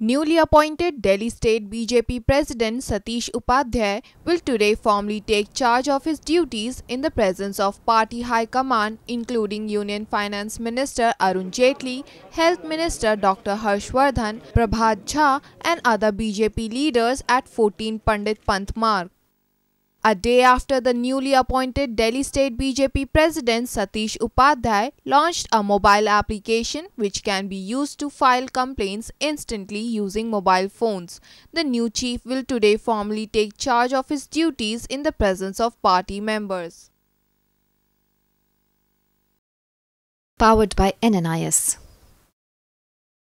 Newly appointed Delhi State BJP President Satish Upadhyay will today formally take charge of his duties in the presence of party high command including Union Finance Minister Arun Jaitley, Health Minister Dr. Harshvardhan, Prabhat Jha and other BJP leaders at 14 Pandit Panth Mark. A day after the newly appointed Delhi state BJP president Satish Upadhyay launched a mobile application which can be used to file complaints instantly using mobile phones. The new chief will today formally take charge of his duties in the presence of party members. Powered by NNIS